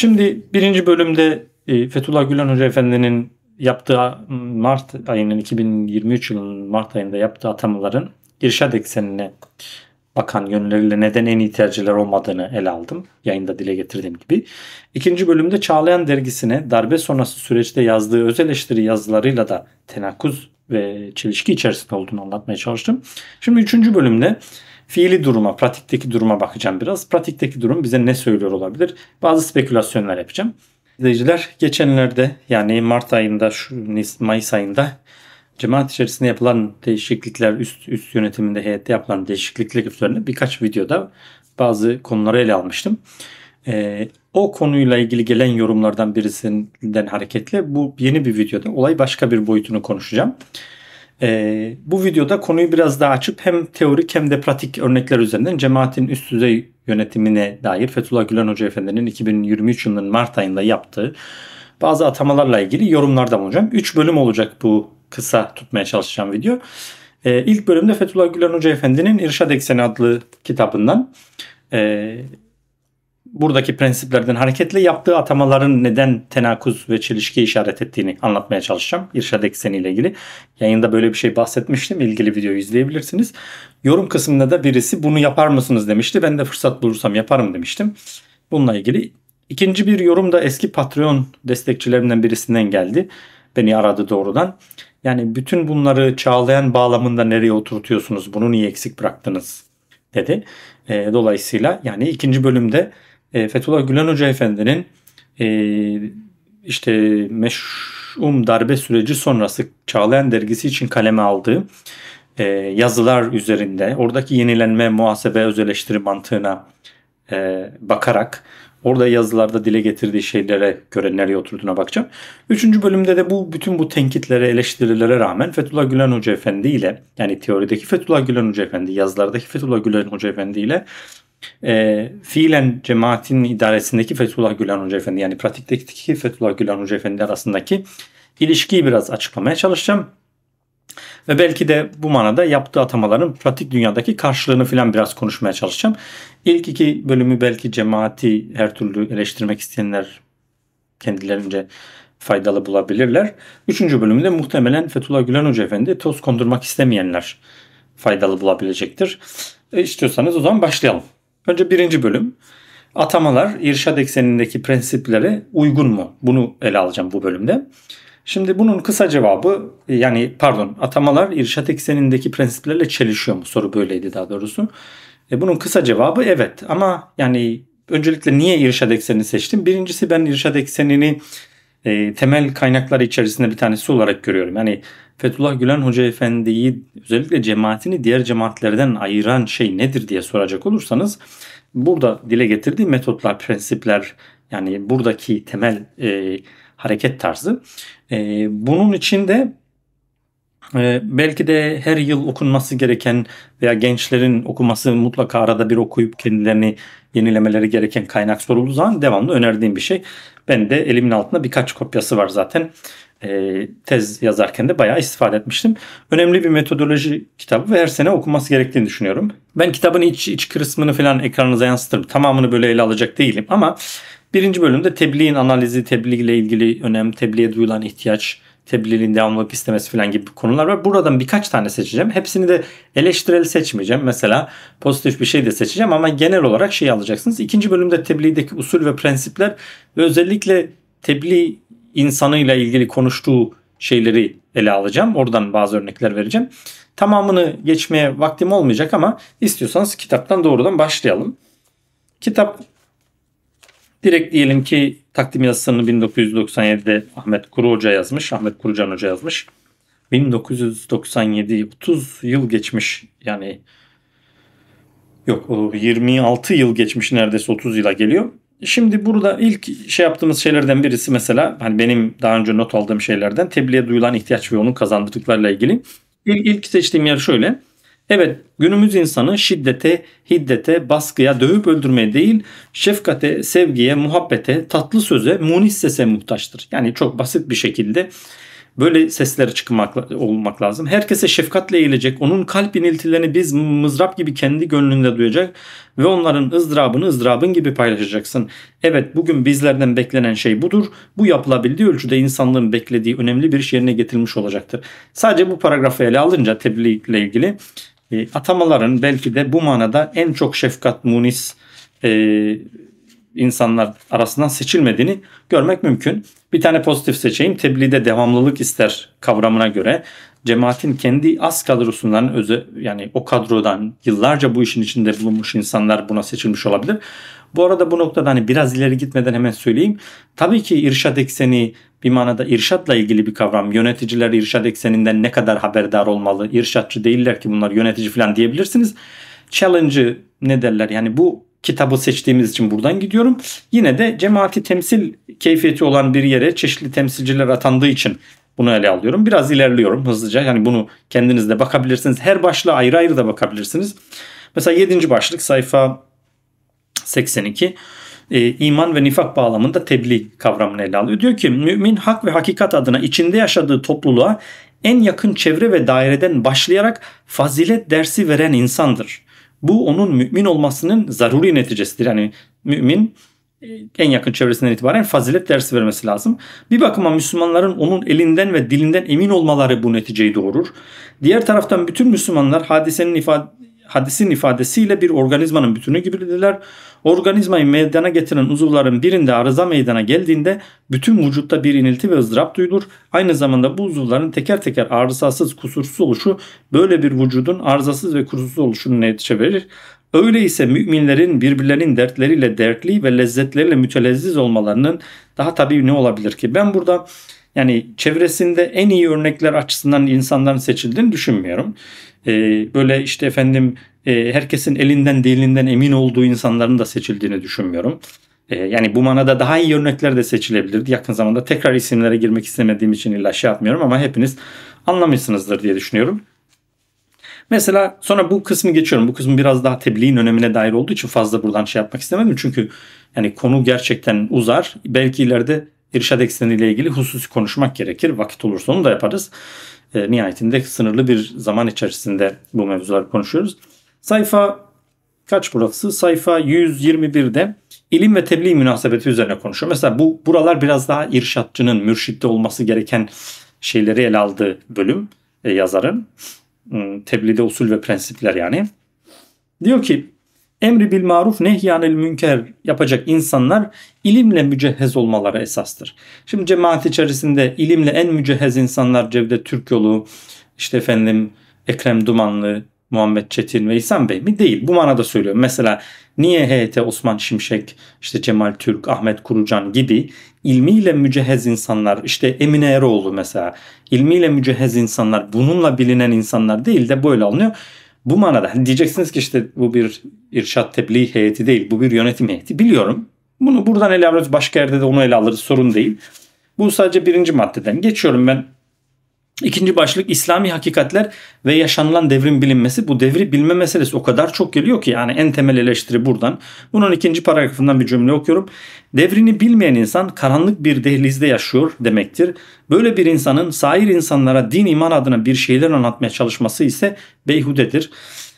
Şimdi birinci bölümde e, Fethullah Gülen Hoca Efendi'nin yaptığı Mart ayının 2023 yılının Mart ayında yaptığı atamaların irşad eksenine bakan yönleriyle neden en iyi tercihler olmadığını ele aldım. Yayında dile getirdiğim gibi. İkinci bölümde Çağlayan dergisine darbe sonrası süreçte yazdığı öz eleştiri yazılarıyla da tenakuz ve çelişki içerisinde olduğunu anlatmaya çalıştım. Şimdi üçüncü bölümde Fiili duruma, pratikteki duruma bakacağım biraz. Pratikteki durum bize ne söylüyor olabilir? Bazı spekülasyonlar yapacağım. İzleyiciler geçenlerde yani Mart ayında, şu Mayıs ayında cemaat içerisinde yapılan değişiklikler, üst, üst yönetiminde heyette yapılan değişiklikler üzerine birkaç videoda bazı konuları ele almıştım. Ee, o konuyla ilgili gelen yorumlardan birisinden hareketle bu yeni bir videoda olay başka bir boyutunu konuşacağım. E, bu videoda konuyu biraz daha açıp hem teorik hem de pratik örnekler üzerinden cemaatin üst düzey yönetimine dair Fethullah Gülen Hoca Efendi'nin 2023 yılının Mart ayında yaptığı bazı atamalarla ilgili yorumlarda bulunacağım. 3 bölüm olacak bu kısa tutmaya çalışacağım video. E, ilk bölümde Fethullah Gülen Hoca Efendi'nin İrşad Ekseni adlı kitabından e, buradaki prensiplerden hareketle yaptığı atamaların neden tenakuz ve çelişki işaret ettiğini anlatmaya çalışacağım. İrşad ekseni ile ilgili. Yayında böyle bir şey bahsetmiştim. İlgili videoyu izleyebilirsiniz. Yorum kısmında da birisi bunu yapar mısınız demişti. Ben de fırsat bulursam yaparım demiştim. Bununla ilgili ikinci bir yorum da eski Patreon destekçilerimden birisinden geldi. Beni aradı doğrudan. Yani bütün bunları çağlayan bağlamında nereye oturtuyorsunuz? Bunu niye eksik bıraktınız? dedi. dolayısıyla yani ikinci bölümde e, Fethullah Gülen Hoca Efendi'nin e, işte meşhum darbe süreci sonrası Çağlayan dergisi için kaleme aldığı e, yazılar üzerinde oradaki yenilenme, muhasebe, öz eleştiri mantığına e, bakarak orada yazılarda dile getirdiği şeylere göre nereye oturduğuna bakacağım. Üçüncü bölümde de bu bütün bu tenkitlere, eleştirilere rağmen Fethullah Gülen Hoca Efendi ile yani teorideki Fethullah Gülen Hoca Efendi, yazılardaki Fethullah Gülen Hoca Efendi ile e, fiilen cemaatin idaresindeki Fethullah Gülen Hoca Efendi yani pratikteki Fethullah Gülen Hoca Efendi arasındaki ilişkiyi biraz açıklamaya çalışacağım. Ve belki de bu manada yaptığı atamaların pratik dünyadaki karşılığını filan biraz konuşmaya çalışacağım. İlk iki bölümü belki cemaati her türlü eleştirmek isteyenler kendilerince faydalı bulabilirler. Üçüncü bölümde muhtemelen Fethullah Gülen Hoca Efendi toz kondurmak istemeyenler faydalı bulabilecektir. E, istiyorsanız o zaman başlayalım. Önce birinci bölüm. Atamalar irşad eksenindeki prensiplere uygun mu? Bunu ele alacağım bu bölümde. Şimdi bunun kısa cevabı yani pardon atamalar irşad eksenindeki prensiplerle çelişiyor mu? Soru böyleydi daha doğrusu. E, bunun kısa cevabı evet ama yani öncelikle niye irşad eksenini seçtim? Birincisi ben irşad eksenini e, temel kaynaklar içerisinde bir tanesi olarak görüyorum. Yani Fethullah Gülen Hoca Efendi'yi özellikle cemaatini diğer cemaatlerden ayıran şey nedir diye soracak olursanız burada dile getirdiği metotlar, prensipler yani buradaki temel e, hareket tarzı. E, bunun için de e, belki de her yıl okunması gereken veya gençlerin okuması mutlaka arada bir okuyup kendilerini yenilemeleri gereken kaynak sorulduğu zaman devamlı önerdiğim bir şey. Ben de elimin altında birkaç kopyası var zaten. E, tez yazarken de bayağı istifade etmiştim. Önemli bir metodoloji kitabı ve her sene okunması gerektiğini düşünüyorum. Ben kitabın iç, iç kısmını falan ekranınıza yansıtırım. Tamamını böyle ele alacak değilim ama birinci bölümde tebliğin analizi, tebliğ ile ilgili önem, tebliğe duyulan ihtiyaç, tebliğliğin devamlılık istemesi falan gibi konular var. Buradan birkaç tane seçeceğim. Hepsini de eleştirel seçmeyeceğim. Mesela pozitif bir şey de seçeceğim ama genel olarak şeyi alacaksınız. İkinci bölümde tebliğdeki usul ve prensipler ve özellikle tebliğ insanıyla ilgili konuştuğu şeyleri ele alacağım. Oradan bazı örnekler vereceğim. Tamamını geçmeye vaktim olmayacak ama istiyorsanız kitaptan doğrudan başlayalım. Kitap Direkt diyelim ki takdim yazısını 1997'de Ahmet Kuru Hoca yazmış. Ahmet Kurucan Hoca yazmış. 1997 30 yıl geçmiş yani yok 26 yıl geçmiş neredeyse 30 yıla geliyor. Şimdi burada ilk şey yaptığımız şeylerden birisi mesela hani benim daha önce not aldığım şeylerden tebliğe duyulan ihtiyaç ve onun kazandırdıklarıyla ilgili. İlk, ilk seçtiğim yer şöyle. Evet günümüz insanı şiddete, hiddete, baskıya, dövüp öldürmeye değil şefkate, sevgiye, muhabbete, tatlı söze, munis sese muhtaçtır. Yani çok basit bir şekilde böyle seslere çıkmak olmak lazım. Herkese şefkatle eğilecek, onun kalp iniltilerini biz mızrap gibi kendi gönlünde duyacak ve onların ızdırabını ızdırabın gibi paylaşacaksın. Evet bugün bizlerden beklenen şey budur. Bu yapılabildiği ölçüde insanlığın beklediği önemli bir iş yerine getirilmiş olacaktır. Sadece bu paragrafı ele alınca tebliğle ilgili e, atamaların belki de bu manada en çok şefkat munis e, insanlar arasından seçilmediğini görmek mümkün. Bir tane pozitif seçeyim. Tebliğde devamlılık ister kavramına göre cemaatin kendi az kadrosundan öze, yani o kadrodan yıllarca bu işin içinde bulunmuş insanlar buna seçilmiş olabilir. Bu arada bu noktada hani biraz ileri gitmeden hemen söyleyeyim. Tabii ki irşat ekseni bir manada irşatla ilgili bir kavram. Yöneticiler irşat ekseninden ne kadar haberdar olmalı? İrşatçı değiller ki bunlar yönetici falan diyebilirsiniz. Challenge'ı ne derler? Yani bu kitabı seçtiğimiz için buradan gidiyorum. Yine de cemaati temsil keyfiyeti olan bir yere çeşitli temsilciler atandığı için bunu ele alıyorum. Biraz ilerliyorum hızlıca. Yani bunu kendiniz de bakabilirsiniz. Her başlığa ayrı ayrı da bakabilirsiniz. Mesela 7. başlık sayfa 82 e, iman ve nifak bağlamında tebliğ kavramını ele alıyor. Diyor ki mümin hak ve hakikat adına içinde yaşadığı topluluğa en yakın çevre ve daireden başlayarak fazilet dersi veren insandır. Bu onun mümin olmasının zaruri neticesidir. Yani mümin e, en yakın çevresinden itibaren fazilet dersi vermesi lazım. Bir bakıma Müslümanların onun elinden ve dilinden emin olmaları bu neticeyi doğurur. Diğer taraftan bütün Müslümanlar hadisenin ifade hadisin ifadesiyle bir organizmanın bütünü gibidirler. Organizmayı meydana getiren uzuvların birinde arıza meydana geldiğinde bütün vücutta bir inilti ve ızdırap duyulur. Aynı zamanda bu uzuvların teker teker arızasız kusursuz oluşu böyle bir vücudun arızasız ve kusursuz oluşunu netice verir. Öyleyse müminlerin birbirlerinin dertleriyle dertli ve lezzetleriyle mütelezziz olmalarının daha tabii ne olabilir ki? Ben burada yani çevresinde en iyi örnekler açısından insanların seçildiğini düşünmüyorum. E, böyle işte efendim e, herkesin elinden dilinden emin olduğu insanların da seçildiğini düşünmüyorum. E, yani bu manada daha iyi örnekler de seçilebilirdi. Yakın zamanda tekrar isimlere girmek istemediğim için illa şey yapmıyorum ama hepiniz anlamışsınızdır diye düşünüyorum. Mesela sonra bu kısmı geçiyorum. Bu kısmı biraz daha tebliğin önemine dair olduğu için fazla buradan şey yapmak istemedim. Çünkü yani konu gerçekten uzar. Belki ileride irşad ekseniyle ilgili hususi konuşmak gerekir. Vakit olursa onu da yaparız. E, nihayetinde sınırlı bir zaman içerisinde bu mevzuları konuşuyoruz. Sayfa kaç burası? Sayfa 121'de ilim ve tebliğ münasebeti üzerine konuşuyor. Mesela bu buralar biraz daha irşatçının, mürşitte olması gereken şeyleri ele aldığı bölüm e, yazarın. Hmm, tebliğde usul ve prensipler yani. Diyor ki emri bil maruf nehyanil münker yapacak insanlar ilimle mücehhez olmaları esastır. Şimdi cemaat içerisinde ilimle en mücehhez insanlar Cevdet Türkyolu, işte efendim Ekrem Dumanlı, Muhammed Çetin ve İhsan Bey mi? Değil. Bu manada söylüyorum. Mesela niye HYT Osman Şimşek, işte Cemal Türk, Ahmet Kurucan gibi ilmiyle mücehhez insanlar, işte Emine Eroğlu mesela ilmiyle mücehhez insanlar, bununla bilinen insanlar değil de böyle alınıyor. Bu manada hani diyeceksiniz ki işte bu bir irşat tebliğ heyeti değil. Bu bir yönetim heyeti. Biliyorum. Bunu buradan ele alırız. Başka yerde de onu ele alırız. Sorun değil. Bu sadece birinci maddeden. Geçiyorum ben İkinci başlık İslami hakikatler ve yaşanılan devrin bilinmesi. Bu devri bilme meselesi o kadar çok geliyor ki yani en temel eleştiri buradan. Bunun ikinci paragrafından bir cümle okuyorum. Devrini bilmeyen insan karanlık bir dehlizde yaşıyor demektir. Böyle bir insanın sair insanlara din iman adına bir şeyler anlatmaya çalışması ise beyhudedir.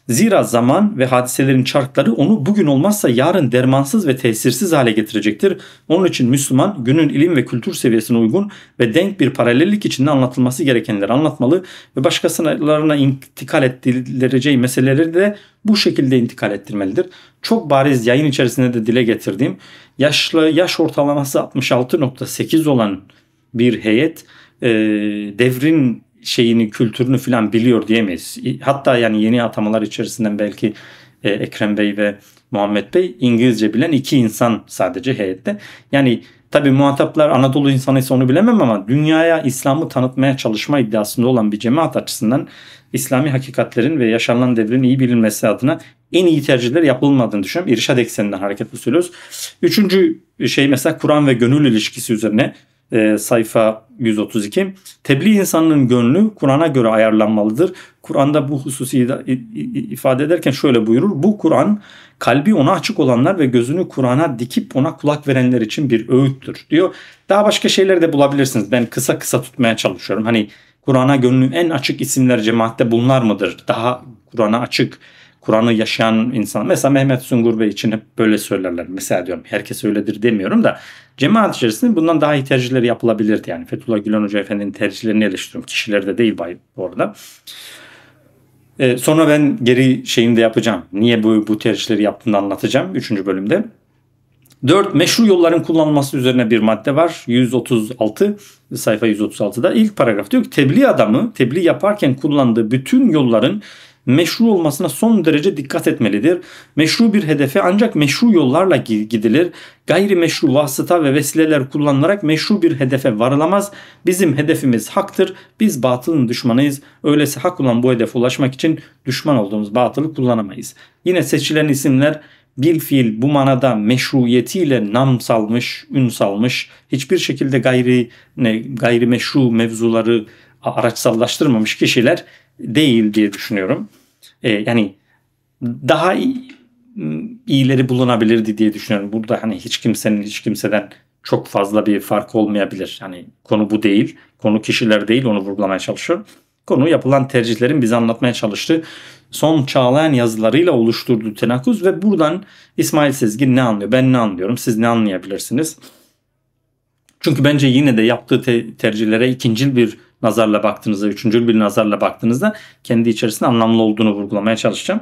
Zira zaman ve hadiselerin çarkları onu bugün olmazsa yarın dermansız ve tesirsiz hale getirecektir. Onun için Müslüman günün ilim ve kültür seviyesine uygun ve denk bir paralellik içinde anlatılması gerekenleri anlatmalı ve başkalarına intikal ettireceği meseleleri de bu şekilde intikal ettirmelidir. Çok bariz yayın içerisinde de dile getirdiğim yaşlı yaş ortalaması 66.8 olan bir heyet devrin şeyini, kültürünü falan biliyor diyemeyiz. Hatta yani yeni atamalar içerisinden belki e, Ekrem Bey ve Muhammed Bey İngilizce bilen iki insan sadece heyette. Yani tabi muhataplar Anadolu insanıysa onu bilemem ama dünyaya İslam'ı tanıtmaya çalışma iddiasında olan bir cemaat açısından İslami hakikatlerin ve yaşanılan devrin iyi bilinmesi adına en iyi tercihler yapılmadığını düşünüyorum. İrşad ekseninden hareketle söylüyoruz. Üçüncü şey mesela Kur'an ve gönül ilişkisi üzerine e, sayfa 132. Tebliğ insanının gönlü Kur'an'a göre ayarlanmalıdır. Kur'an'da bu hususi ifade ederken şöyle buyurur. Bu Kur'an kalbi ona açık olanlar ve gözünü Kur'an'a dikip ona kulak verenler için bir öğüttür diyor. Daha başka şeyler de bulabilirsiniz. Ben kısa kısa tutmaya çalışıyorum. Hani Kur'an'a gönlü en açık isimler cemaatte bunlar mıdır? Daha Kur'an'a açık, Kur'an'ı yaşayan insan. Mesela Mehmet Sungur Bey için hep böyle söylerler. Mesela diyorum herkes öyledir demiyorum da Cemaat içerisinde bundan daha iyi tercihler yapılabilirdi. Yani Fethullah Gülen Hoca Efendi'nin tercihlerini eleştiriyorum. Kişileri de değil orada. Ee, sonra ben geri şeyini de yapacağım. Niye bu, bu tercihleri yaptığını anlatacağım 3. bölümde. 4. Meşru yolların kullanılması üzerine bir madde var. 136 sayfa 136'da ilk paragraf diyor ki tebliğ adamı tebliğ yaparken kullandığı bütün yolların meşru olmasına son derece dikkat etmelidir. Meşru bir hedefe ancak meşru yollarla gidilir. Gayri meşru vasıta ve vesileler kullanılarak meşru bir hedefe varılamaz. Bizim hedefimiz haktır. Biz batılın düşmanıyız. Öyleyse hak olan bu hedefe ulaşmak için düşman olduğumuz batılı kullanamayız. Yine seçilen isimler bir fiil bu manada meşruiyetiyle nam salmış, ün salmış, hiçbir şekilde gayri ne, gayri gayrimeşru mevzuları araçsallaştırmamış kişiler değil diye düşünüyorum. E, yani daha iyileri bulunabilirdi diye düşünüyorum. Burada hani hiç kimsenin hiç kimseden çok fazla bir fark olmayabilir. Hani konu bu değil. Konu kişiler değil onu vurgulamaya çalışıyorum. Konu yapılan tercihlerin bize anlatmaya çalıştığı son çağlayan yazılarıyla oluşturduğu tenakuz ve buradan İsmail Sezgin ne anlıyor? Ben ne anlıyorum? Siz ne anlayabilirsiniz? Çünkü bence yine de yaptığı te- tercihlere ikincil bir nazarla baktığınızda, üçüncül bir nazarla baktığınızda kendi içerisinde anlamlı olduğunu vurgulamaya çalışacağım.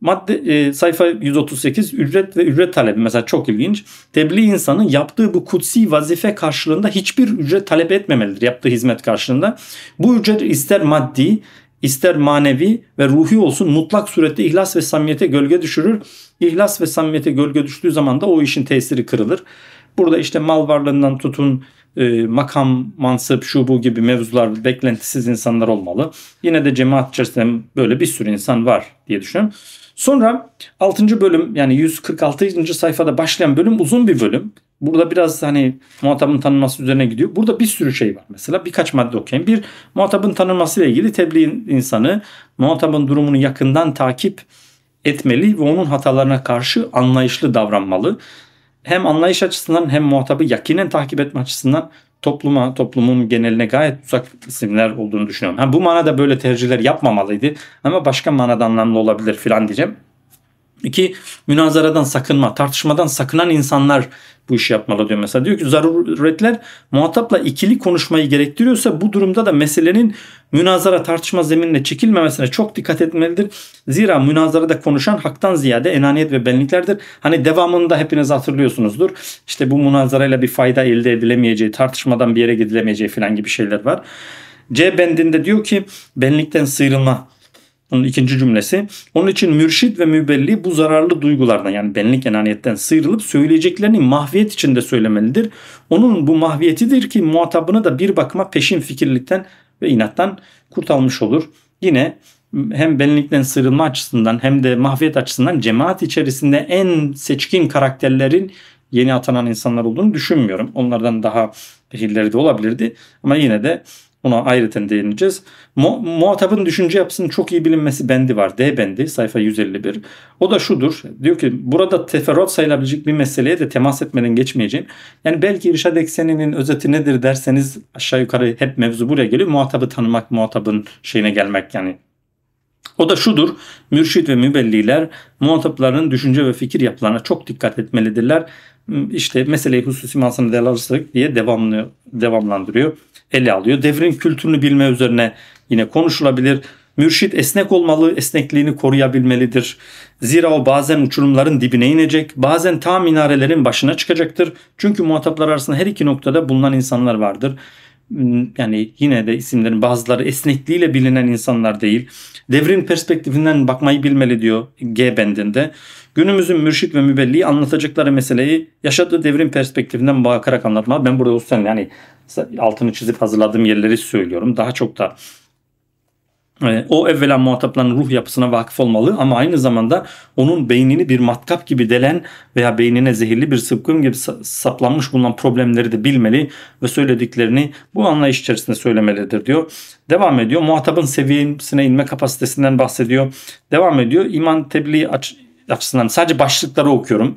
Madde e, sayfa 138 ücret ve ücret talebi mesela çok ilginç. Tebliğ insanı yaptığı bu kutsi vazife karşılığında hiçbir ücret talep etmemelidir yaptığı hizmet karşılığında. Bu ücret ister maddi ister manevi ve ruhi olsun mutlak surette ihlas ve samimiyete gölge düşürür. İhlas ve samimiyete gölge düştüğü zaman da o işin tesiri kırılır. Burada işte mal varlığından tutun e, makam, mansıp, şu bu gibi mevzular beklentisiz insanlar olmalı. Yine de cemaat içerisinde böyle bir sürü insan var diye düşünüyorum. Sonra 6. bölüm yani 146. sayfada başlayan bölüm uzun bir bölüm. Burada biraz hani muhatabın tanınması üzerine gidiyor. Burada bir sürü şey var. Mesela birkaç madde okuyayım. Bir muhatabın tanınması ile ilgili tebliğ insanı muhatabın durumunu yakından takip etmeli ve onun hatalarına karşı anlayışlı davranmalı hem anlayış açısından hem muhatabı yakinen takip etme açısından topluma, toplumun geneline gayet uzak isimler olduğunu düşünüyorum. Ha, bu manada böyle tercihler yapmamalıydı ama başka manada anlamlı olabilir filan diyeceğim ki münazaradan sakınma, tartışmadan sakınan insanlar bu işi yapmalı diyor mesela. Diyor ki zaruretler muhatapla ikili konuşmayı gerektiriyorsa bu durumda da meselenin münazara tartışma zeminine çekilmemesine çok dikkat etmelidir. Zira münazarada konuşan haktan ziyade enaniyet ve benliklerdir. Hani devamında hepiniz hatırlıyorsunuzdur. İşte bu münazarayla bir fayda elde edilemeyeceği, tartışmadan bir yere gidilemeyeceği falan gibi şeyler var. C bendinde diyor ki benlikten sıyrılma onun ikinci cümlesi. Onun için mürşit ve mübelli bu zararlı duygulardan yani benlik enaniyetten sıyrılıp söyleyeceklerini mahviyet içinde söylemelidir. Onun bu mahviyetidir ki muhatabını da bir bakıma peşin fikirlikten ve inattan kurtarmış olur. Yine hem benlikten sıyrılma açısından hem de mahviyet açısından cemaat içerisinde en seçkin karakterlerin yeni atanan insanlar olduğunu düşünmüyorum. Onlardan daha ileri de olabilirdi ama yine de ona ayrıca değineceğiz. Mu muhatabın düşünce yapısının çok iyi bilinmesi bendi var. D bendi sayfa 151. O da şudur. Diyor ki burada teferruat sayılabilecek bir meseleye de temas etmeden geçmeyeceğim. Yani belki irşad ekseninin özeti nedir derseniz aşağı yukarı hep mevzu buraya geliyor. Muhatabı tanımak, muhatabın şeyine gelmek yani o da şudur, mürşit ve mübelliler muhataplarının düşünce ve fikir yapılarına çok dikkat etmelidirler. İşte meseleyi hususi masana del diye devamlı, devamlandırıyor ele alıyor. Devrin kültürünü bilme üzerine yine konuşulabilir. Mürşit esnek olmalı, esnekliğini koruyabilmelidir. Zira o bazen uçurumların dibine inecek, bazen ta minarelerin başına çıkacaktır. Çünkü muhataplar arasında her iki noktada bulunan insanlar vardır. Hmm, yani yine de isimlerin bazıları esnekliğiyle bilinen insanlar değil. Devrin perspektifinden bakmayı bilmeli diyor G bendinde. Günümüzün mürşit ve mübelliği anlatacakları meseleyi yaşadığı devrin perspektifinden bakarak anlatma. Ben burada usta yani altını çizip hazırladığım yerleri söylüyorum. Daha çok da e, o evvela muhatapların ruh yapısına vakıf olmalı ama aynı zamanda onun beynini bir matkap gibi delen veya beynine zehirli bir sıpkın gibi saplanmış bulunan problemleri de bilmeli ve söylediklerini bu anlayış içerisinde söylemelidir diyor. Devam ediyor. Muhatabın seviyesine inme kapasitesinden bahsediyor. Devam ediyor. İman tebliğ aç açısından sadece başlıkları okuyorum.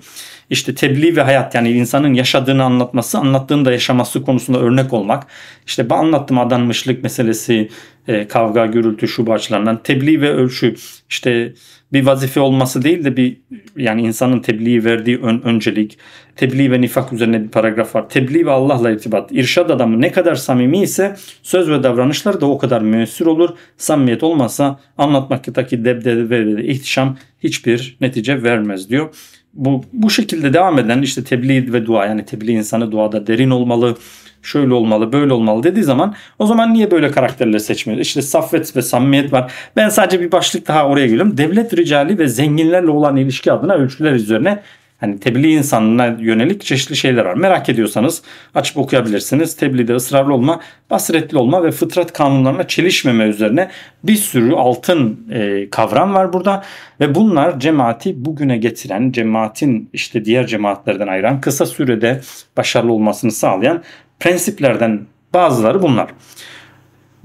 İşte tebliğ ve hayat yani insanın yaşadığını anlatması, anlattığını da yaşaması konusunda örnek olmak. İşte ben anlattım adanmışlık meselesi, e, kavga, gürültü şu bu açılarından. Tebliğ ve ölçü işte bir vazife olması değil de bir yani insanın tebliği verdiği ön, öncelik, tebliğ ve nifak üzerine bir paragraf var. Tebliğ ve Allah'la irtibat. İrşad adamı ne kadar samimi ise söz ve davranışlar da o kadar müessir olur. Samimiyet olmazsa anlatmaktaki debdebe ve ihtişam hiçbir netice vermez diyor. Bu, bu şekilde devam eden işte tebliğ ve dua yani tebliğ insanı duada derin olmalı şöyle olmalı böyle olmalı dediği zaman o zaman niye böyle karakterleri seçmiyor? İşte saffet ve samimiyet var. Ben sadece bir başlık daha oraya geliyorum. Devlet ricali ve zenginlerle olan ilişki adına ölçüler üzerine Hani tebliğ insanına yönelik çeşitli şeyler var. Merak ediyorsanız açıp okuyabilirsiniz. Tebliğde ısrarlı olma, basiretli olma ve fıtrat kanunlarına çelişmeme üzerine bir sürü altın e, kavram var burada. Ve bunlar cemaati bugüne getiren, cemaatin işte diğer cemaatlerden ayıran, kısa sürede başarılı olmasını sağlayan prensiplerden bazıları bunlar.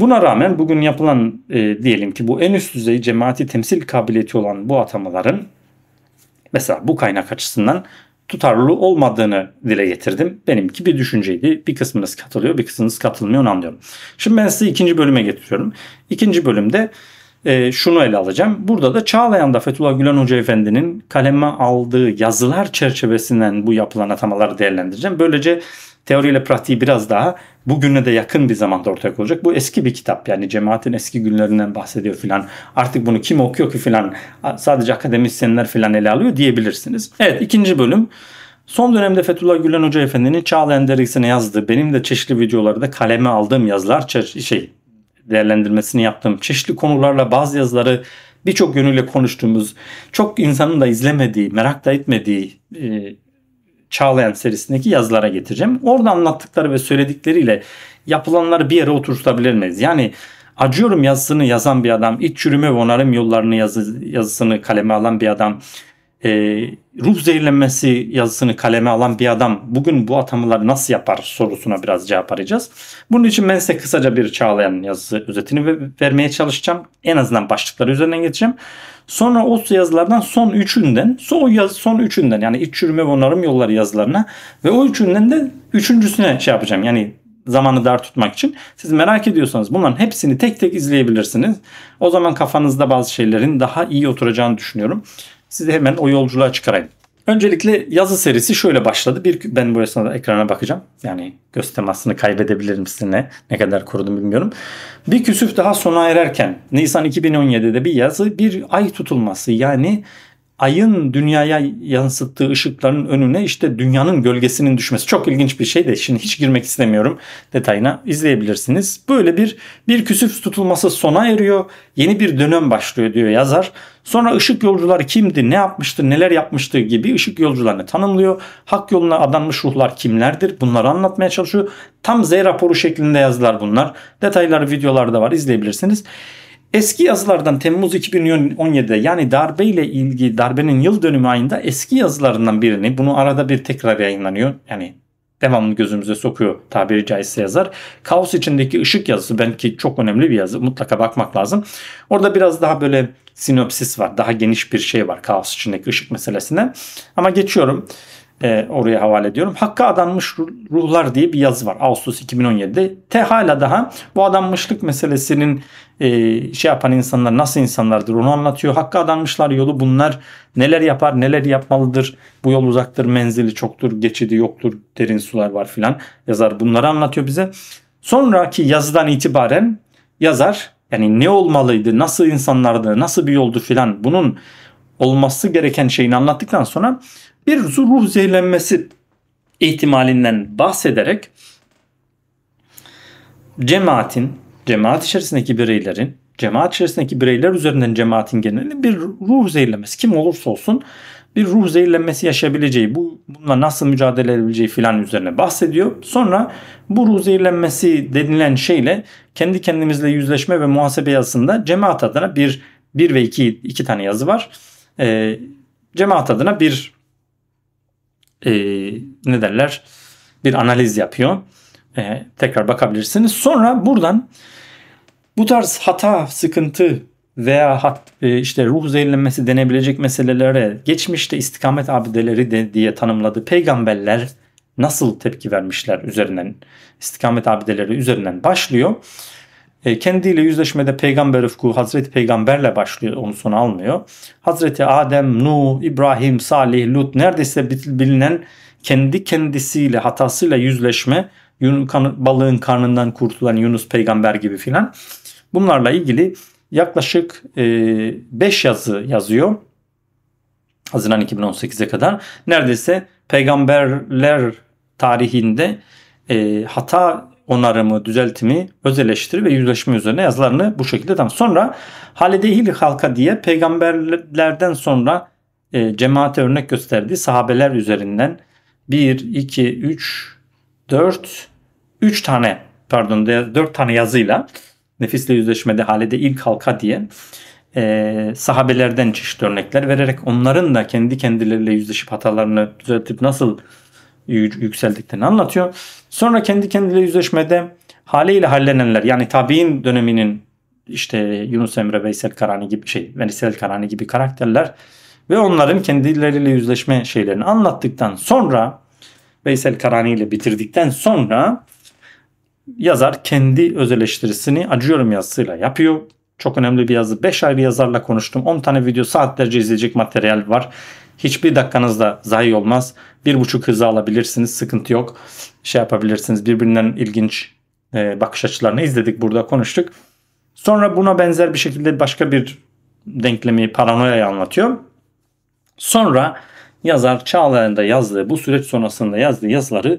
Buna rağmen bugün yapılan e, diyelim ki bu en üst düzey cemaati temsil kabiliyeti olan bu atamaların mesela bu kaynak açısından tutarlı olmadığını dile getirdim. Benimki bir düşünceydi. Bir kısmınız katılıyor, bir kısmınız katılmıyor anlıyorum. Şimdi ben sizi ikinci bölüme getiriyorum. İkinci bölümde e, şunu ele alacağım. Burada da Çağlayan'da Fethullah Gülen Hoca Efendi'nin kaleme aldığı yazılar çerçevesinden bu yapılan atamaları değerlendireceğim. Böylece teoriyle pratiği biraz daha bugüne de yakın bir zamanda ortaya koyacak. Bu eski bir kitap yani cemaatin eski günlerinden bahsediyor filan. Artık bunu kim okuyor ki filan sadece akademisyenler filan ele alıyor diyebilirsiniz. Evet ikinci bölüm. Son dönemde Fetullah Gülen Hoca Efendi'nin Çağlayan dergisine yazdığı benim de çeşitli videolarda kaleme aldığım yazılar şey değerlendirmesini yaptığım çeşitli konularla bazı yazıları birçok yönüyle konuştuğumuz, çok insanın da izlemediği, merak da etmediği Çağlayan serisindeki yazılara getireceğim. Orada anlattıkları ve söyledikleriyle yapılanları bir yere oturtabilir miyiz? Yani Acıyorum yazısını yazan bir adam, iç çürüme ve onarım yollarını yazı, yazısını kaleme alan bir adam, e, ruh zehirlenmesi yazısını kaleme alan bir adam bugün bu atamaları nasıl yapar sorusuna biraz cevap arayacağız. Bunun için ben size kısaca bir Çağlayan yazısı özetini vermeye çalışacağım. En azından başlıkları üzerinden geçeceğim. Sonra o yazılardan son üçünden, son yazı son üçünden yani iç çürüme ve onarım yolları yazılarına ve o üçünden de üçüncüsüne şey yapacağım. Yani zamanı dar tutmak için. Siz merak ediyorsanız bunların hepsini tek tek izleyebilirsiniz. O zaman kafanızda bazı şeylerin daha iyi oturacağını düşünüyorum. Sizi hemen o yolculuğa çıkarayım. Öncelikle yazı serisi şöyle başladı. Bir ben buraya sonra ekrana bakacağım. Yani göz temasını kaybedebilirim sizinle. Ne kadar korudum bilmiyorum. Bir küsüf daha sona ererken Nisan 2017'de bir yazı bir ay tutulması yani ayın dünyaya yansıttığı ışıkların önüne işte dünyanın gölgesinin düşmesi çok ilginç bir şey de şimdi hiç girmek istemiyorum detayına izleyebilirsiniz. Böyle bir bir küsüf tutulması sona eriyor yeni bir dönem başlıyor diyor yazar. Sonra ışık yolcuları kimdi, ne yapmıştı, neler yapmıştı gibi ışık yolcularını tanımlıyor. Hak yoluna adanmış ruhlar kimlerdir bunları anlatmaya çalışıyor. Tam Z raporu şeklinde yazdılar bunlar. Detayları videolarda var izleyebilirsiniz. Eski yazılardan Temmuz 2017'de yani darbe ile ilgili darbenin yıl dönümü ayında eski yazılarından birini bunu arada bir tekrar yayınlanıyor. Yani devamlı gözümüze sokuyor tabiri caizse yazar. Kaos içindeki ışık yazısı belki çok önemli bir yazı mutlaka bakmak lazım. Orada biraz daha böyle sinopsis var daha geniş bir şey var kaos içindeki ışık meselesine ama geçiyorum e, oraya havale ediyorum. Hakka adanmış ruhlar diye bir yazı var Ağustos 2017'de. Te hala daha bu adanmışlık meselesinin e, şey yapan insanlar nasıl insanlardır onu anlatıyor. Hakka adanmışlar yolu bunlar neler yapar neler yapmalıdır. Bu yol uzaktır menzili çoktur geçidi yoktur derin sular var filan. Yazar bunları anlatıyor bize. Sonraki yazıdan itibaren yazar yani ne olmalıydı nasıl insanlardı nasıl bir yoldu filan bunun olması gereken şeyini anlattıktan sonra bir ruh zehirlenmesi ihtimalinden bahsederek cemaatin, cemaat içerisindeki bireylerin, cemaat içerisindeki bireyler üzerinden cemaatin geneli bir ruh zehirlenmesi kim olursa olsun bir ruh zehirlenmesi yaşayabileceği, bu, bununla nasıl mücadele edebileceği filan üzerine bahsediyor. Sonra bu ruh zehirlenmesi denilen şeyle kendi kendimizle yüzleşme ve muhasebe yazısında cemaat adına bir, bir ve iki, iki tane yazı var. E, cemaat adına bir e, ne derler bir analiz yapıyor. E, tekrar bakabilirsiniz. Sonra buradan bu tarz hata, sıkıntı veya hat, e, işte ruh zehirlenmesi denebilecek meselelere geçmişte istikamet abideleri de, diye tanımladığı peygamberler nasıl tepki vermişler üzerinden istikamet abideleri üzerinden başlıyor. E, kendiyle yüzleşmede peygamber ufku Hazreti Peygamberle başlıyor onu sona almıyor. Hazreti Adem, Nuh, İbrahim, Salih, Lut neredeyse bilinen kendi kendisiyle hatasıyla yüzleşme balığın karnından kurtulan Yunus peygamber gibi filan bunlarla ilgili yaklaşık 5 e, yazı yazıyor. Haziran 2018'e kadar neredeyse peygamberler tarihinde e, hata onarımı, düzeltimi, öz eleştiri ve yüzleşme üzerine yazılarını bu şekilde tam. Sonra Halide-i halka diye peygamberlerden sonra e, cemaate örnek gösterdiği sahabeler üzerinden 1, 2, 3, 4, 3 tane pardon 4 tane yazıyla nefisle yüzleşmede halede ilk halka diye e, sahabelerden çeşitli örnekler vererek onların da kendi kendileriyle yüzleşip hatalarını düzeltip nasıl yükseldiklerini anlatıyor. Sonra kendi kendiyle yüzleşmede haliyle hallenenler yani tabi'in döneminin işte Yunus Emre Veysel Karani gibi şey Veysel Karani gibi karakterler ve onların kendileriyle yüzleşme şeylerini anlattıktan sonra Veysel Karani ile bitirdikten sonra yazar kendi öz eleştirisini acıyorum yazısıyla yapıyor. Çok önemli bir yazı. 5 ayrı yazarla konuştum. 10 tane video saatlerce izleyecek materyal var. Hiçbir dakikanızda da zayi olmaz. buçuk hızı alabilirsiniz. Sıkıntı yok. Şey yapabilirsiniz. Birbirinden ilginç e, bakış açılarını izledik burada konuştuk. Sonra buna benzer bir şekilde başka bir denklemi paranoyayı anlatıyor. Sonra yazar Çağlayan'da yazdığı bu süreç sonrasında yazdığı yazıları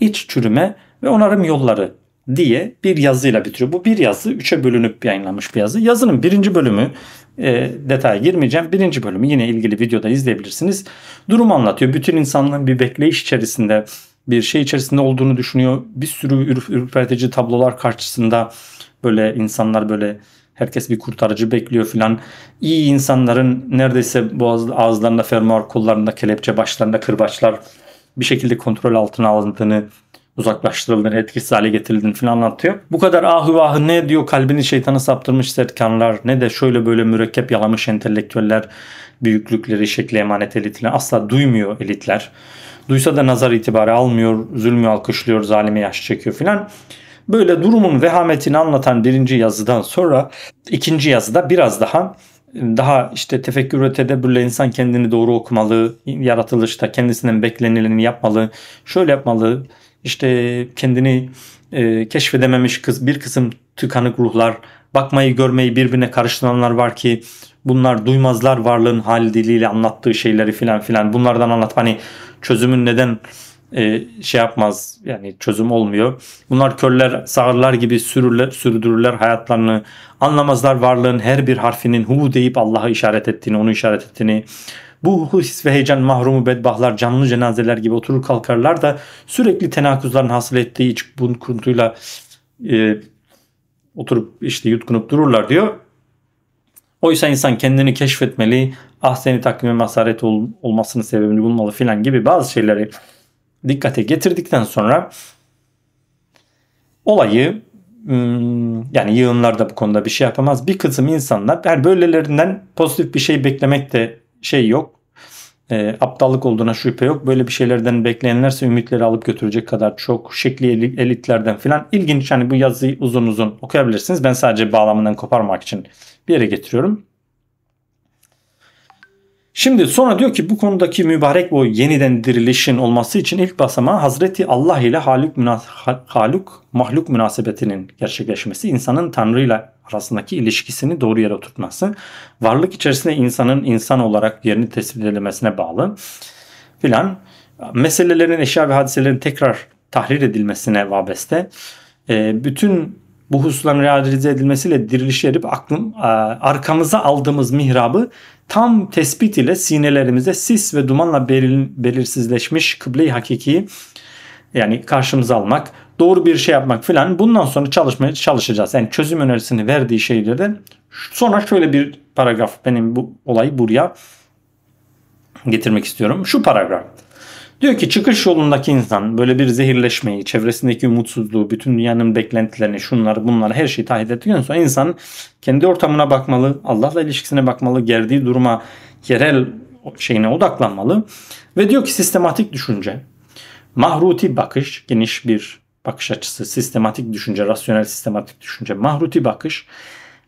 iç çürüme ve onarım yolları diye bir yazıyla bitiriyor. Bu bir yazı üçe bölünüp yayınlanmış bir yazı. Yazının birinci bölümü e, detaya girmeyeceğim. Birinci bölümü yine ilgili videoda izleyebilirsiniz. Durum anlatıyor. Bütün insanlığın bir bekleyiş içerisinde bir şey içerisinde olduğunu düşünüyor. Bir sürü ürpertici tablolar karşısında böyle insanlar böyle herkes bir kurtarıcı bekliyor filan. İyi insanların neredeyse boğaz, ağızlarında fermuar, kollarında kelepçe, başlarında kırbaçlar bir şekilde kontrol altına alındığını uzaklaştırıldın, etkisiz hale getirildin filan anlatıyor. Bu kadar ahı vahı ne diyor kalbini şeytana saptırmış sertkanlar ne de şöyle böyle mürekkep yalamış entelektüeller büyüklükleri şekli emanet elitler asla duymuyor elitler. Duysa da nazar itibarı almıyor, zulmü alkışlıyor, zalime yaş çekiyor filan. Böyle durumun vehametini anlatan birinci yazıdan sonra ikinci yazıda biraz daha daha işte tefekkür ve tedbirle insan kendini doğru okumalı, yaratılışta kendisinden beklenileni yapmalı, şöyle yapmalı, işte kendini e, keşfedememiş kız bir kısım tıkanık ruhlar, bakmayı görmeyi birbirine karıştıranlar var ki bunlar duymazlar varlığın hal diliyle anlattığı şeyleri filan filan bunlardan anlat hani çözümün neden e, şey yapmaz yani çözüm olmuyor. Bunlar körler sağırlar gibi sürürler, sürdürürler hayatlarını anlamazlar varlığın her bir harfinin hu deyip Allah'a işaret ettiğini onu işaret ettiğini bu hukuk his ve heyecan mahrumu bedbahlar canlı cenazeler gibi oturur kalkarlar da sürekli tenakuzların hasıl ettiği iç bunkruntuyla e, oturup işte yutkunup dururlar diyor. Oysa insan kendini keşfetmeli, ah seni takvime masaret ol, olmasının sebebini bulmalı filan gibi bazı şeyleri dikkate getirdikten sonra olayı yani yığınlarda bu konuda bir şey yapamaz. Bir kısım insanlar yani böylelerinden pozitif bir şey beklemek de şey yok. E, aptallık olduğuna şüphe yok. Böyle bir şeylerden bekleyenlerse ümitleri alıp götürecek kadar çok şekli elitlerden filan ilginç. Hani bu yazıyı uzun uzun okuyabilirsiniz. Ben sadece bağlamından koparmak için bir yere getiriyorum. Şimdi sonra diyor ki bu konudaki mübarek bu yeniden dirilişin olması için ilk basamağı Hazreti Allah ile haluk, haluk mahluk münasebetinin gerçekleşmesi, insanın Tanrı ile arasındaki ilişkisini doğru yere oturtması, varlık içerisinde insanın insan olarak yerini tespit edilmesine bağlı filan meselelerin eşya ve hadiselerin tekrar tahrir edilmesine vabeste e, bütün bu hususların realize edilmesiyle diriliş erip aklım, e, arkamıza aldığımız mihrabı tam tespit ile sinelerimizde sis ve dumanla belirsizleşmiş kıble-i hakikiyi yani karşımıza almak, doğru bir şey yapmak filan bundan sonra çalışmaya çalışacağız. Yani çözüm önerisini verdiği şeyleri sonra şöyle bir paragraf benim bu olayı buraya getirmek istiyorum. Şu paragraf. Diyor ki çıkış yolundaki insan böyle bir zehirleşmeyi, çevresindeki umutsuzluğu, bütün dünyanın beklentilerini, şunları bunları her şeyi tahlil ettikten sonra insan kendi ortamına bakmalı, Allah'la ilişkisine bakmalı, geldiği duruma, yerel şeyine odaklanmalı. Ve diyor ki sistematik düşünce, mahruti bakış, geniş bir bakış açısı, sistematik düşünce, rasyonel sistematik düşünce, mahruti bakış,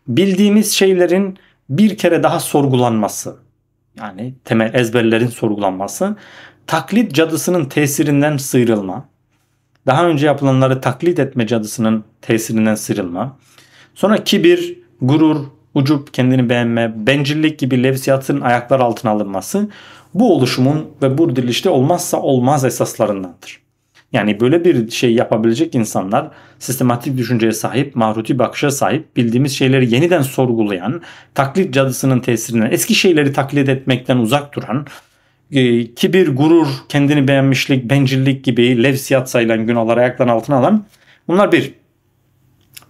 bildiğimiz şeylerin bir kere daha sorgulanması, yani temel ezberlerin sorgulanması taklit cadısının tesirinden sıyrılma, daha önce yapılanları taklit etme cadısının tesirinden sıyrılma, sonra kibir, gurur, ucup, kendini beğenme, bencillik gibi levsiyatın ayaklar altına alınması bu oluşumun ve bu dirilişte olmazsa olmaz esaslarındandır. Yani böyle bir şey yapabilecek insanlar sistematik düşünceye sahip, mahruti bakışa sahip, bildiğimiz şeyleri yeniden sorgulayan, taklit cadısının tesirinden, eski şeyleri taklit etmekten uzak duran, e, kibir, gurur, kendini beğenmişlik, bencillik gibi levsiyat sayılan günahları ayaklarının altına alan bunlar bir.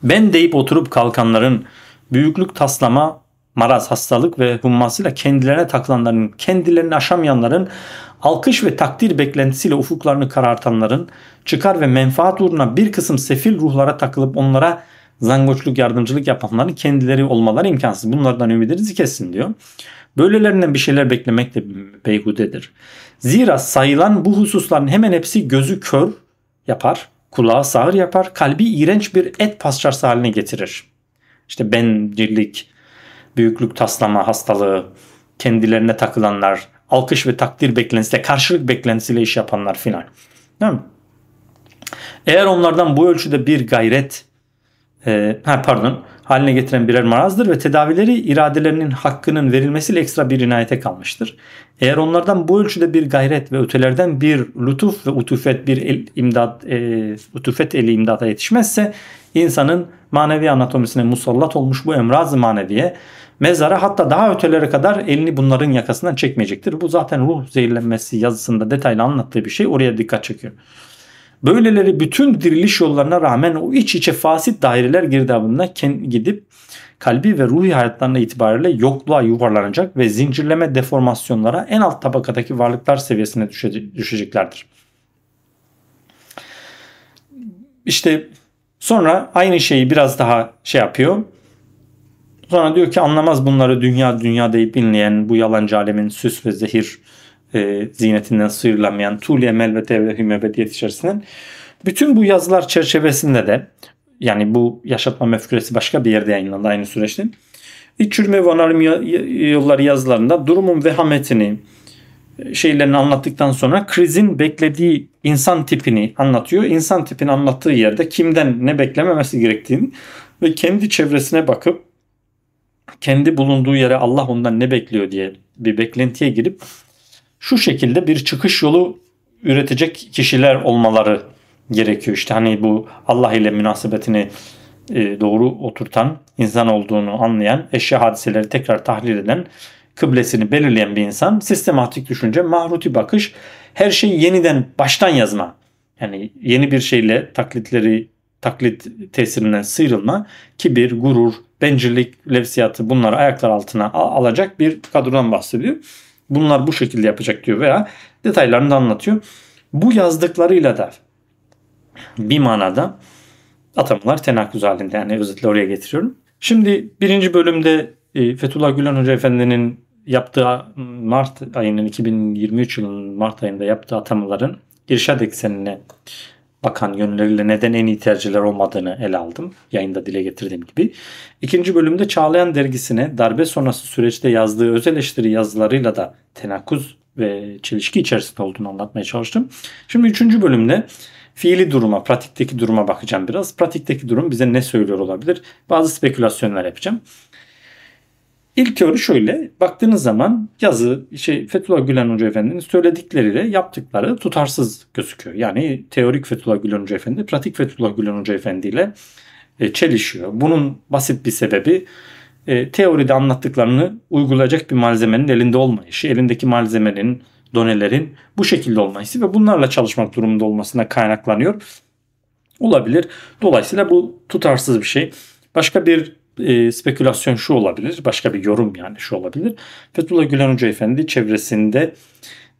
Ben deyip oturup kalkanların büyüklük taslama, maraz, hastalık ve hummasıyla kendilerine takılanların, kendilerini aşamayanların, alkış ve takdir beklentisiyle ufuklarını karartanların, çıkar ve menfaat uğruna bir kısım sefil ruhlara takılıp onlara zangoçluk, yardımcılık yapmalarını kendileri olmaları imkansız. Bunlardan ümidinizi kesin diyor. Böylelerinden bir şeyler beklemek de beyhudedir. Zira sayılan bu hususların hemen hepsi gözü kör yapar, kulağı sağır yapar, kalbi iğrenç bir et pasçası haline getirir. İşte bencillik, büyüklük taslama hastalığı, kendilerine takılanlar, alkış ve takdir beklentisiyle, karşılık beklentisiyle iş yapanlar filan. Değil mi? Eğer onlardan bu ölçüde bir gayret e, ha, pardon haline getiren birer marazdır ve tedavileri iradelerinin hakkının verilmesiyle ekstra bir inayete kalmıştır. Eğer onlardan bu ölçüde bir gayret ve ötelerden bir lütuf ve utufet bir el, imdat, e, utufet eli imdata yetişmezse insanın manevi anatomisine musallat olmuş bu emraz maneviye mezara hatta daha ötelere kadar elini bunların yakasından çekmeyecektir. Bu zaten ruh zehirlenmesi yazısında detaylı anlattığı bir şey oraya dikkat çekiyor. Böyleleri bütün diriliş yollarına rağmen o iç içe fasit daireler girdabına gidip kalbi ve ruhi hayatlarına itibariyle yokluğa yuvarlanacak ve zincirleme deformasyonlara en alt tabakadaki varlıklar seviyesine düşeceklerdir. İşte sonra aynı şeyi biraz daha şey yapıyor. Sonra diyor ki anlamaz bunları dünya dünya deyip inleyen bu yalancı alemin süs ve zehir e, ziynetinden sıyrılamayan Tuli Emel ve Devlehüm Ebediyet içerisinden. Bütün bu yazılar çerçevesinde de yani bu yaşatma mefkuresi başka bir yerde yayınlandı aynı süreçte. İç çürüme ve anonim yolları yazılarında durumun vehametini şeylerini anlattıktan sonra krizin beklediği insan tipini anlatıyor. İnsan tipini anlattığı yerde kimden ne beklememesi gerektiğini ve kendi çevresine bakıp kendi bulunduğu yere Allah ondan ne bekliyor diye bir beklentiye girip şu şekilde bir çıkış yolu üretecek kişiler olmaları gerekiyor. İşte hani bu Allah ile münasebetini e, doğru oturtan, insan olduğunu anlayan, eşya hadiseleri tekrar tahlil eden, kıblesini belirleyen bir insan, sistematik düşünce, mahruti bakış, her şeyi yeniden baştan yazma. Yani yeni bir şeyle taklitleri, taklit tesirinden sıyrılma, kibir, gurur, bencillik, lefsiyatı bunları ayaklar altına alacak bir kadrodan bahsediyor bunlar bu şekilde yapacak diyor veya detaylarını da anlatıyor. Bu yazdıklarıyla da bir manada atamalar tenakuz halinde yani özetle oraya getiriyorum. Şimdi birinci bölümde e, Fethullah Gülen Hoca Efendi'nin yaptığı Mart ayının 2023 yılının Mart ayında yaptığı atamaların irşad eksenine bakan yönleriyle neden en iyi tercihler olmadığını ele aldım. Yayında dile getirdiğim gibi. İkinci bölümde Çağlayan dergisine darbe sonrası süreçte yazdığı öz eleştiri yazılarıyla da tenakuz ve çelişki içerisinde olduğunu anlatmaya çalıştım. Şimdi üçüncü bölümde fiili duruma, pratikteki duruma bakacağım biraz. Pratikteki durum bize ne söylüyor olabilir? Bazı spekülasyonlar yapacağım. İlk örü şöyle baktığınız zaman yazı şey Fethullah Gülen Hoca Efendi'nin söyledikleriyle yaptıkları tutarsız gözüküyor. Yani teorik Fethullah Gülen Hoca Efendi pratik Fethullah Gülen Hoca Efendi ile e, çelişiyor. Bunun basit bir sebebi e, teoride anlattıklarını uygulayacak bir malzemenin elinde olmayışı, elindeki malzemenin, donelerin bu şekilde olmayışı ve bunlarla çalışmak durumunda olmasına kaynaklanıyor olabilir. Dolayısıyla bu tutarsız bir şey. Başka bir e, spekülasyon şu olabilir, başka bir yorum yani şu olabilir. Fethullah Gülen Hoca Efendi çevresinde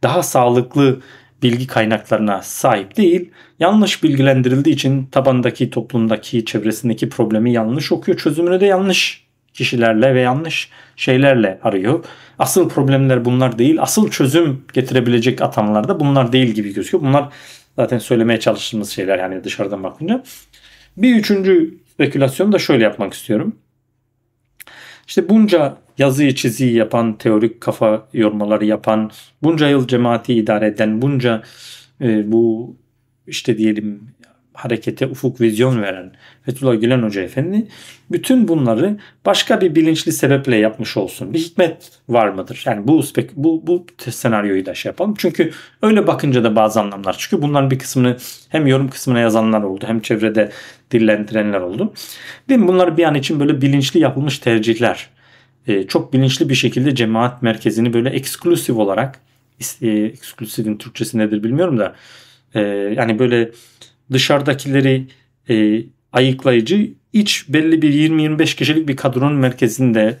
daha sağlıklı bilgi kaynaklarına sahip değil, yanlış bilgilendirildiği için tabandaki, toplumdaki, çevresindeki problemi yanlış okuyor, çözümünü de yanlış kişilerle ve yanlış şeylerle arıyor. Asıl problemler bunlar değil, asıl çözüm getirebilecek atanlar da bunlar değil gibi gözüküyor. Bunlar zaten söylemeye çalıştığımız şeyler yani dışarıdan bakınca. Bir üçüncü spekülasyonu da şöyle yapmak istiyorum. İşte bunca yazıyı çiziyi yapan, teorik kafa yormaları yapan, bunca yıl cemaati idare eden, bunca e, bu işte diyelim harekete ufuk vizyon veren Fethullah Gülen Hoca Efendi bütün bunları başka bir bilinçli sebeple yapmış olsun. Bir hikmet var mıdır? Yani bu spek bu bu senaryoyu da şey yapalım. Çünkü öyle bakınca da bazı anlamlar çünkü Bunların bir kısmını hem yorum kısmına yazanlar oldu hem çevrede dillendirenler oldu. Değil mi? Bunlar bir an için böyle bilinçli yapılmış tercihler. E, çok bilinçli bir şekilde cemaat merkezini böyle eksklusif olarak e, eksklusifin Türkçesi nedir bilmiyorum da e, yani böyle dışarıdakileri e, ayıklayıcı iç belli bir 20-25 kişilik bir kadronun merkezinde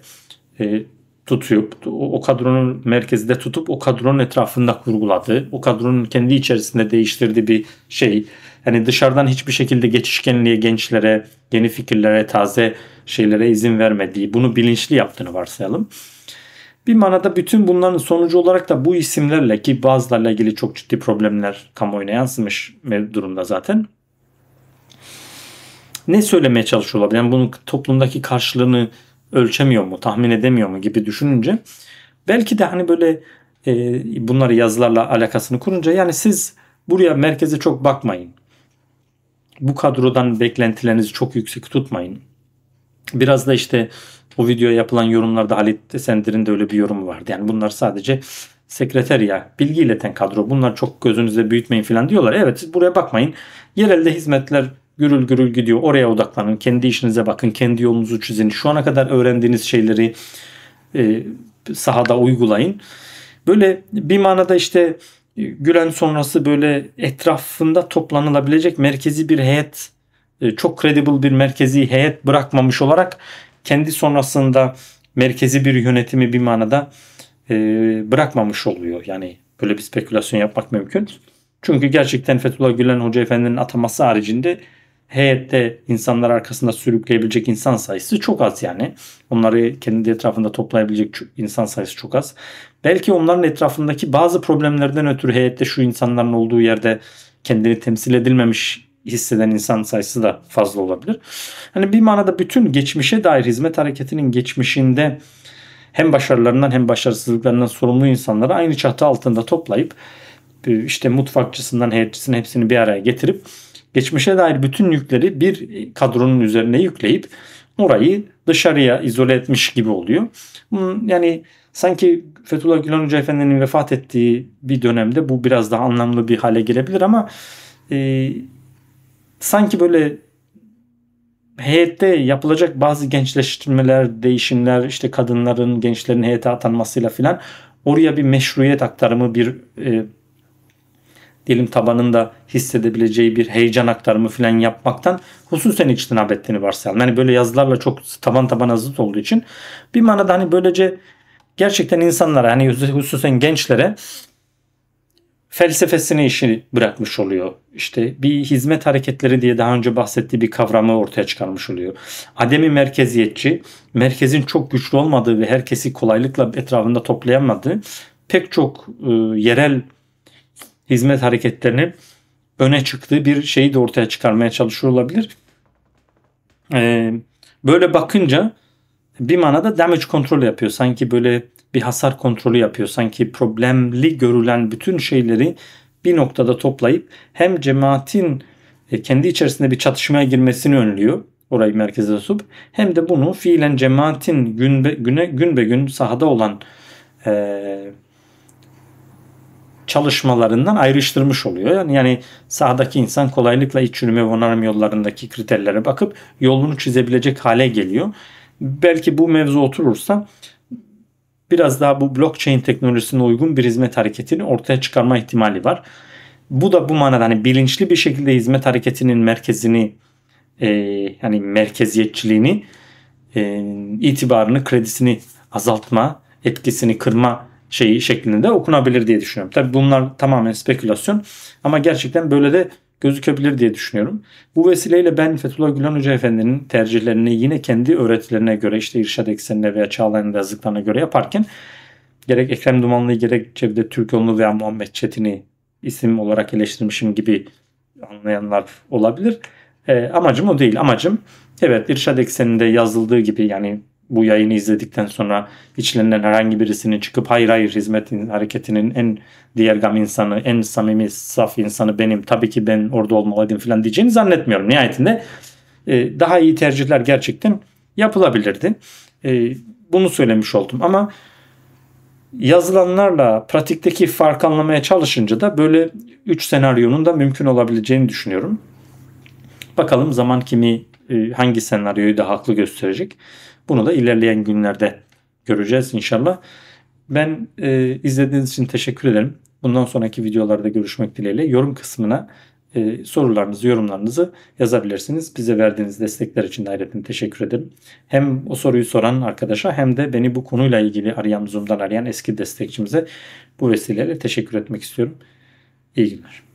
e, tutup o, o kadronun merkezinde tutup o kadronun etrafında kurguladı. O kadronun kendi içerisinde değiştirdiği bir şey hani dışarıdan hiçbir şekilde geçişkenliğe, gençlere, yeni fikirlere, taze şeylere izin vermediği, bunu bilinçli yaptığını varsayalım. Bir manada bütün bunların sonucu olarak da bu isimlerle ki bazılarla ilgili çok ciddi problemler kamuoyuna yansımış durumda zaten. Ne söylemeye çalışıyor olabilir? Yani bunun toplumdaki karşılığını ölçemiyor mu, tahmin edemiyor mu gibi düşününce belki de hani böyle e, bunları yazılarla alakasını kurunca yani siz buraya merkeze çok bakmayın bu kadrodan beklentilerinizi çok yüksek tutmayın. Biraz da işte o videoya yapılan yorumlarda Halit Sendir'in de öyle bir yorumu vardı. Yani bunlar sadece sekreter ya bilgi ileten kadro bunlar çok gözünüzde büyütmeyin falan diyorlar. Evet siz buraya bakmayın. Yerelde hizmetler gürül gürül gidiyor. Oraya odaklanın. Kendi işinize bakın. Kendi yolunuzu çizin. Şu ana kadar öğrendiğiniz şeyleri e, sahada uygulayın. Böyle bir manada işte Gülen sonrası böyle etrafında toplanılabilecek merkezi bir heyet e, çok credible bir merkezi heyet bırakmamış olarak kendi sonrasında merkezi bir yönetimi bir manada e, bırakmamış oluyor. Yani böyle bir spekülasyon yapmak mümkün. Çünkü gerçekten Fethullah Gülen Hoca Efendi'nin ataması haricinde heyette insanlar arkasında sürükleyebilecek insan sayısı çok az yani. Onları kendi etrafında toplayabilecek insan sayısı çok az. Belki onların etrafındaki bazı problemlerden ötürü heyette şu insanların olduğu yerde kendini temsil edilmemiş hisseden insan sayısı da fazla olabilir. Hani bir manada bütün geçmişe dair hizmet hareketinin geçmişinde hem başarılarından hem başarısızlıklarından sorumlu insanları aynı çatı altında toplayıp e, işte mutfakçısından heyetçisinin hepsini bir araya getirip geçmişe dair bütün yükleri bir kadronun üzerine yükleyip orayı dışarıya izole etmiş gibi oluyor. Hmm, yani sanki Fethullah Gülen Hoca Efendi'nin vefat ettiği bir dönemde bu biraz daha anlamlı bir hale gelebilir ama e, sanki böyle heyette yapılacak bazı gençleştirmeler, değişimler, işte kadınların, gençlerin heyete atanmasıyla filan oraya bir meşruiyet aktarımı, bir e, diyelim tabanında hissedebileceği bir heyecan aktarımı falan yapmaktan hususen içten ettiğini varsayalım. Yani böyle yazılarla çok taban taban zıt olduğu için bir manada hani böylece gerçekten insanlara hani hususen gençlere felsefesine işi bırakmış oluyor. İşte bir hizmet hareketleri diye daha önce bahsettiği bir kavramı ortaya çıkarmış oluyor. Ademi merkeziyetçi, merkezin çok güçlü olmadığı ve herkesi kolaylıkla etrafında toplayamadığı pek çok e, yerel hizmet hareketlerini öne çıktığı bir şeyi de ortaya çıkarmaya çalışıyor olabilir. Ee, böyle bakınca bir manada damage kontrol yapıyor. Sanki böyle bir hasar kontrolü yapıyor. Sanki problemli görülen bütün şeyleri bir noktada toplayıp hem cemaatin e, kendi içerisinde bir çatışmaya girmesini önlüyor orayı merkeze tutup hem de bunu fiilen cemaatin gün be, güne, gün be gün sahada olan e, çalışmalarından ayrıştırmış oluyor. Yani, yani sahadaki insan kolaylıkla iç çürüme ve onarım yollarındaki kriterlere bakıp yolunu çizebilecek hale geliyor. Belki bu mevzu oturursa biraz daha bu blockchain teknolojisine uygun bir hizmet hareketini ortaya çıkarma ihtimali var. Bu da bu manada hani bilinçli bir şekilde hizmet hareketinin merkezini e, yani merkeziyetçiliğini e, itibarını, kredisini azaltma, etkisini kırma şeyi şeklinde okunabilir diye düşünüyorum. Tabi bunlar tamamen spekülasyon ama gerçekten böyle de gözükebilir diye düşünüyorum. Bu vesileyle ben Fethullah Gülen Hoca Efendi'nin tercihlerini yine kendi öğretilerine göre işte İrşad eksenine veya Çağlayan'ın yazdıklarına göre yaparken gerek Ekrem Dumanlı'yı gerek Cevdet Türkoğlu veya Muhammed Çetin'i isim olarak eleştirmişim gibi anlayanlar olabilir. E, amacım o değil. Amacım evet İrşad ekseninde yazıldığı gibi yani bu yayını izledikten sonra içlerinden herhangi birisinin çıkıp hayır hayır hizmetin hareketinin en diğer gam insanı, en samimi saf insanı benim. Tabii ki ben orada olmalıydım falan diyeceğini zannetmiyorum. Nihayetinde e, daha iyi tercihler gerçekten yapılabilirdi. E, bunu söylemiş oldum ama yazılanlarla pratikteki fark anlamaya çalışınca da böyle 3 senaryonun da mümkün olabileceğini düşünüyorum. Bakalım zaman kimi e, hangi senaryoyu da haklı gösterecek. Bunu da ilerleyen günlerde göreceğiz inşallah. Ben e, izlediğiniz için teşekkür ederim. Bundan sonraki videolarda görüşmek dileğiyle. Yorum kısmına e, sorularınızı, yorumlarınızı yazabilirsiniz. Bize verdiğiniz destekler için de ayrıca teşekkür ederim. Hem o soruyu soran arkadaşa hem de beni bu konuyla ilgili arayan, Zoom'dan arayan eski destekçimize bu vesileyle teşekkür etmek istiyorum. İyi günler.